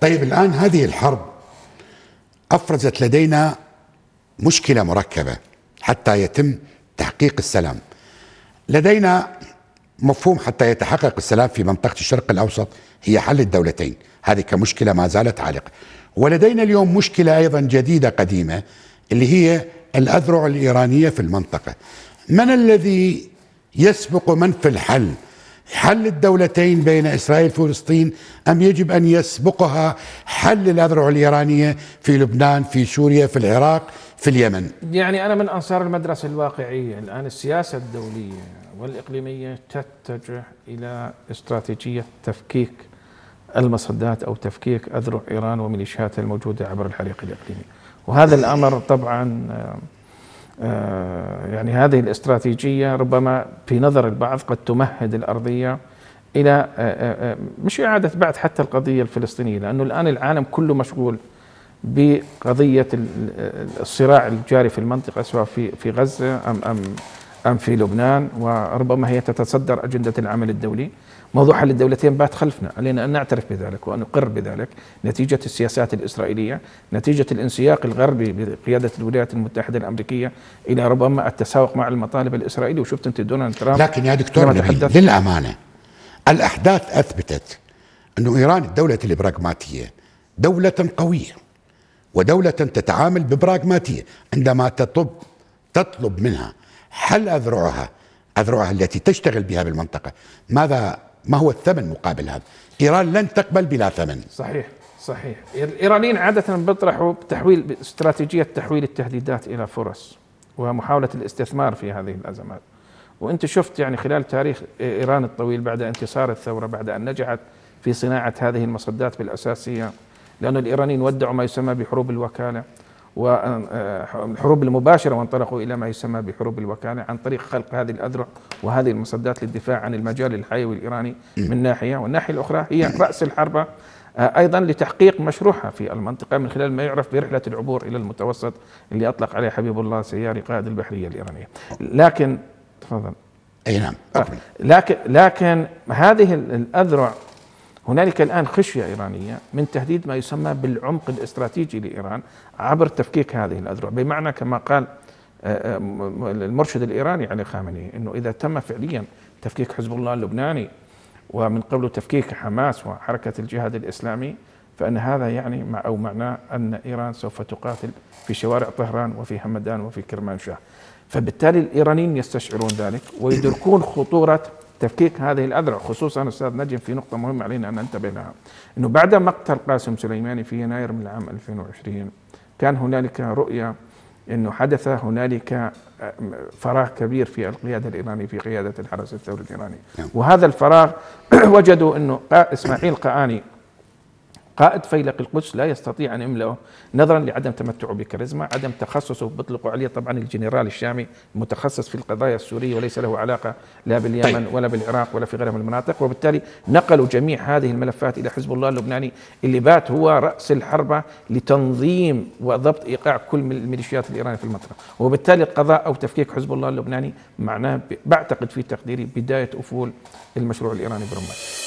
طيب الآن هذه الحرب أفرزت لدينا مشكلة مركبة حتى يتم تحقيق السلام لدينا مفهوم حتى يتحقق السلام في منطقة الشرق الأوسط هي حل الدولتين هذه كمشكلة ما زالت عالقة ولدينا اليوم مشكلة أيضا جديدة قديمة اللي هي الأذرع الإيرانية في المنطقة من الذي يسبق من في الحل حل الدولتين بين اسرائيل وفلسطين ام يجب ان يسبقها حل الاذرع الايرانيه في لبنان في سوريا في العراق في اليمن يعني انا من انصار المدرسه الواقعيه الان السياسه الدوليه والاقليميه تتجه الى استراتيجيه تفكيك المصدات او تفكيك اذرع ايران وميليشياتها الموجوده عبر الحريق الاقليمي وهذا الامر طبعا آه، يعني هذه الاستراتيجية ربما في نظر البعض قد تمهد الأرضية إلى آه، آه، مش إعادة بعد حتى القضية الفلسطينية لأنه الآن العالم كله مشغول بقضية الصراع الجاري في المنطقة سواء في في غزة أم أم أم في لبنان وربما هي تتصدر أجندة العمل الدولي موضوع حل الدولتين بات خلفنا علينا أن نعترف بذلك وأن نقر بذلك نتيجة السياسات الإسرائيلية نتيجة الانسياق الغربي بقيادة الولايات المتحدة الأمريكية إلى ربما التساوق مع المطالب الإسرائيلية وشفت أنت دونالد ترامب لكن يا دكتور للأمانة الأحداث أثبتت أن إيران الدولة البراغماتية دولة قوية ودولة تتعامل ببراغماتية عندما تطلب تطلب منها حل أذرعها أذرعها التي تشتغل بها بالمنطقة ماذا ما هو الثمن مقابل هذا إيران لن تقبل بلا ثمن صحيح صحيح الإيرانيين عادة بيطرحوا تحويل استراتيجية تحويل التهديدات إلى فرص ومحاولة الاستثمار في هذه الأزمات وأنت شفت يعني خلال تاريخ إيران الطويل بعد انتصار الثورة بعد أن نجحت في صناعة هذه المصدات بالأساسية لأن الإيرانيين ودعوا ما يسمى بحروب الوكالة والحروب آه، المباشرة وانطلقوا إلى ما يسمى بحروب الوكالة عن طريق خلق هذه الأذرع وهذه المسدات للدفاع عن المجال الحيوي الإيراني من ناحية والناحية الأخرى هي رأس الحربة آه، ايضا لتحقيق مشروعها في المنطقه من خلال ما يعرف برحله العبور الى المتوسط اللي اطلق عليه حبيب الله سياري قائد البحريه الايرانيه لكن تفضل اي نعم آه، لكن لكن هذه الاذرع هنالك الآن خشية إيرانية من تهديد ما يسمى بالعمق الاستراتيجي لإيران عبر تفكيك هذه الأذرع بمعنى كما قال آه، آه، المرشد الإيراني علي خامنئي أنه إذا تم فعليا تفكيك حزب الله اللبناني ومن قبله تفكيك حماس وحركة الجهاد الإسلامي فأن هذا يعني مع أو معناه أن إيران سوف تقاتل في شوارع طهران وفي همدان وفي كرمانشاه فبالتالي الإيرانيين يستشعرون ذلك ويدركون خطورة تفكيك هذه الأذرع خصوصا أستاذ نجم في نقطة مهمة علينا أن ننتبه لها أنه بعد مقتل قاسم سليماني في يناير من العام 2020 كان هنالك رؤية أنه حدث هنالك آه، فراغ كبير في القيادة الإيرانية في قيادة الحرس الثوري الإيراني نعم. وهذا الفراغ وجدوا أنه إسماعيل قعاني قائد فيلق القدس لا يستطيع أن يملأه نظرا لعدم تمتعه بكاريزما عدم تخصصه بيطلقوا عليه طبعا الجنرال الشامي متخصص في القضايا السورية وليس له علاقة لا باليمن طيب. ولا بالعراق ولا في غيرها من المناطق وبالتالي نقلوا جميع هذه الملفات إلى حزب الله اللبناني اللي بات هو رأس الحربة لتنظيم وضبط إيقاع كل الميليشيات الإيرانية في المنطقة وبالتالي قضاء أو تفكيك حزب الله اللبناني معناه بعتقد في تقديري بداية أفول المشروع الإيراني برمال